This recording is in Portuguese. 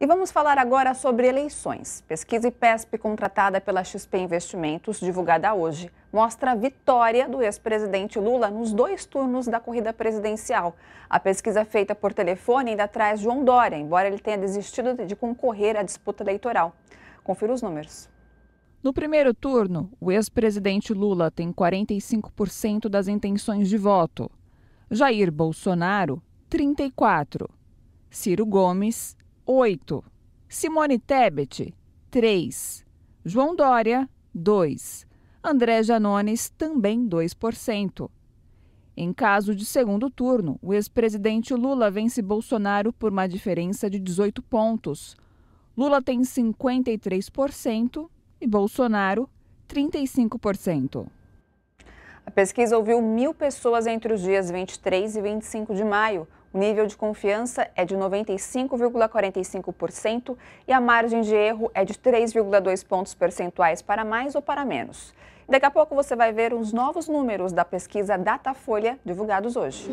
E vamos falar agora sobre eleições. Pesquisa IPESP contratada pela XP Investimentos, divulgada hoje, mostra a vitória do ex-presidente Lula nos dois turnos da corrida presidencial. A pesquisa feita por telefone ainda traz João Dória, embora ele tenha desistido de concorrer à disputa eleitoral. Confira os números. No primeiro turno, o ex-presidente Lula tem 45% das intenções de voto. Jair Bolsonaro, 34%. Ciro Gomes, 8. Simone Tebet, 3. João Dória, 2. André Janones, também 2%. Em caso de segundo turno, o ex-presidente Lula vence Bolsonaro por uma diferença de 18 pontos. Lula tem 53% e Bolsonaro 35%. A pesquisa ouviu mil pessoas entre os dias 23 e 25 de maio. O nível de confiança é de 95,45% e a margem de erro é de 3,2 pontos percentuais para mais ou para menos. Daqui a pouco você vai ver os novos números da pesquisa Datafolha divulgados hoje.